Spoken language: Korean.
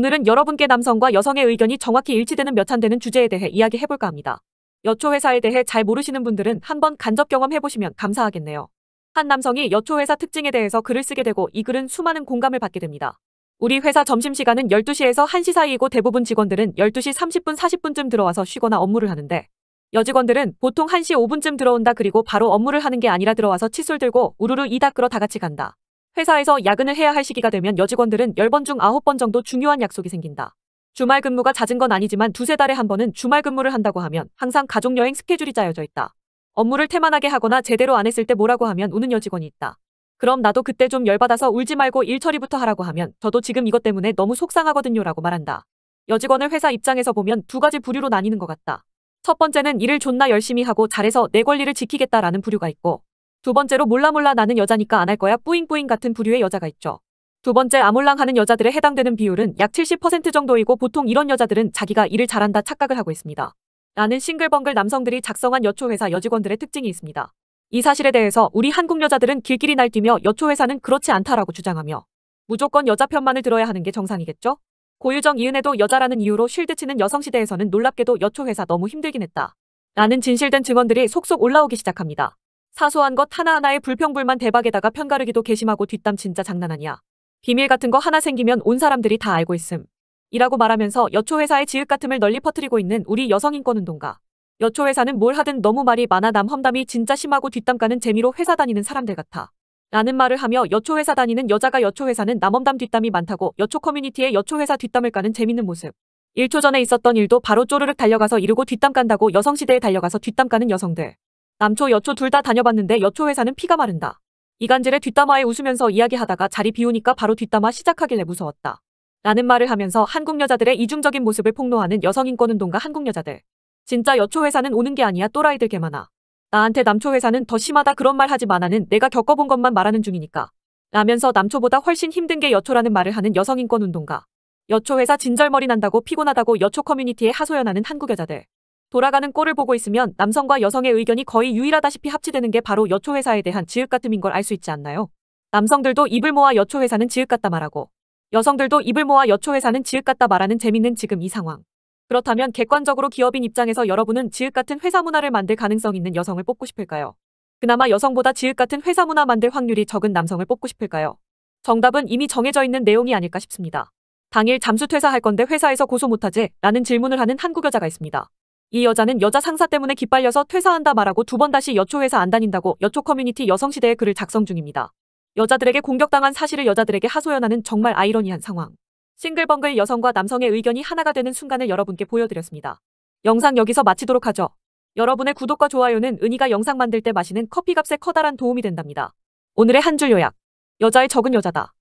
오늘은 여러분께 남성과 여성의 의견이 정확히 일치되는 몇안 되는 주제에 대해 이야기해볼까 합니다. 여초 회사에 대해 잘 모르시는 분들은 한번 간접 경험해보시면 감사하겠네요. 한 남성이 여초 회사 특징에 대해서 글을 쓰게 되고 이 글은 수많은 공감을 받게 됩니다. 우리 회사 점심시간은 12시에서 1시 사이이고 대부분 직원들은 12시 30분 40분쯤 들어와서 쉬거나 업무를 하는데 여직원들은 보통 1시 5분쯤 들어온다 그리고 바로 업무를 하는 게 아니라 들어와서 칫솔 들고 우르르 이다 끌어 다 같이 간다. 회사에서 야근을 해야 할 시기가 되면 여직원들은 10번 중 9번 정도 중요한 약속이 생긴다. 주말 근무가 잦은 건 아니지만 두세 달에 한 번은 주말 근무를 한다고 하면 항상 가족여행 스케줄이 짜여져 있다. 업무를 태만하게 하거나 제대로 안 했을 때 뭐라고 하면 우는 여직원이 있다. 그럼 나도 그때 좀 열받아서 울지 말고 일 처리부터 하라고 하면 저도 지금 이것 때문에 너무 속상하거든요 라고 말한다. 여직원을 회사 입장에서 보면 두 가지 부류로 나뉘는 것 같다. 첫 번째는 일을 존나 열심히 하고 잘해서 내 권리를 지키겠다라는 부류가 있고 두 번째로 몰라몰라 나는 여자니까 안 할 거야 뿌잉뿌잉 같은 부류의 여자가 있죠. 두 번째 아몰랑 하는 여자들에 해당되는 비율은 약 70% 정도이고 보통 이런 여자들은 자기가 일을 잘한다 착각을 하고 있습니다. 라는 싱글벙글 남성들이 작성한 여초회사 여직원들의 특징이 있습니다. 이 사실에 대해서 우리 한국 여자들은 길길이 날뛰며 여초회사는 그렇지 않다라고 주장하며 무조건 여자 편만을 들어야 하는 게 정상이겠죠? 고유정 이은혜도 여자라는 이유로 쉴드치는 여성시대에서는 놀랍게도 여초회사 너무 힘들긴 했다. 라는 진실된 증언들이 속속 올라오기 시작합니다. 사소한 것 하나하나에 불평불만 대박에다가 편가르기도 개심하고 뒷담 진짜 장난 아니야. 비밀 같은 거 하나 생기면 온 사람들이 다 알고 있음. 이라고 말하면서 여초 회사의 지읒 같음을 널리 퍼뜨리고 있는 우리 여성인권운동가. 여초 회사는 뭘 하든 너무 말이 많아 남 험담이 진짜 심하고 뒷담 까는 재미로 회사 다니는 사람들 같아. 라는 말을 하며 여초 회사 다니는 여자가 여초 회사는 남험담 뒷담이 많다고 여초 커뮤니티에 여초 회사 뒷담을 까는 재밌는 모습. 1초 전에 있었던 일도 바로 쪼르륵 달려가서 이르고 뒷담 깐다고 여성시대에 달려가서 뒷담 까는 여성들. 남초 여초 둘 다 다녀봤는데 여초 회사는 피가 마른다. 이간질에 뒷담화에 웃으면서 이야기하다가 자리 비우니까 바로 뒷담화 시작하길래 무서웠다. 라는 말을 하면서 한국 여자들의 이중적인 모습을 폭로하는 여성인권운동가 한국 여자들. 진짜 여초 회사는 오는 게 아니야 또라이들 개 많아. 나한테 남초 회사는 더 심하다 그런 말 하지 마나는 내가 겪어본 것만 말하는 중이니까. 라면서 남초보다 훨씬 힘든 게 여초라는 말을 하는 여성인권운동가. 여초 회사 진절머리 난다고 피곤하다고 여초 커뮤니티에 하소연하는 한국 여자들. 돌아가는 꼴을 보고 있으면 남성과 여성의 의견이 거의 유일하다시피 합치되는 게 바로 여초회사에 대한 지읒같음인 걸 알 수 있지 않나요? 남성들도 입을 모아 여초회사는 지읒같다 말하고 여성들도 입을 모아 여초회사는 지읒같다 말하는 재밌는 지금 이 상황. 그렇다면 객관적으로 기업인 입장에서 여러분은 지읒같은 회사 문화를 만들 가능성 있는 여성을 뽑고 싶을까요? 그나마 여성보다 지읒같은 회사 문화 만들 확률이 적은 남성을 뽑고 싶을까요? 정답은 이미 정해져 있는 내용이 아닐까 싶습니다. 당일 잠수 퇴사할 건데 회사에서 고소 못하지? 라는 질문을 하는 한국 여자가 있습니다. 이 여자는 여자 상사 때문에 기빨려서 퇴사한다 말하고 두 번 다시 여초 회사 안 다닌다고 여초 커뮤니티 여성시대에 글을 작성 중입니다. 여자들에게 공격당한 사실을 여자들에게 하소연하는 정말 아이러니한 상황. 싱글벙글 여성과 남성의 의견이 하나가 되는 순간을 여러분께 보여드렸습니다. 영상 여기서 마치도록 하죠. 여러분의 구독과 좋아요는 은희가 영상 만들 때 마시는 커피값에 커다란 도움이 된답니다. 오늘의 한 줄 요약. 여자의 적은 여자다.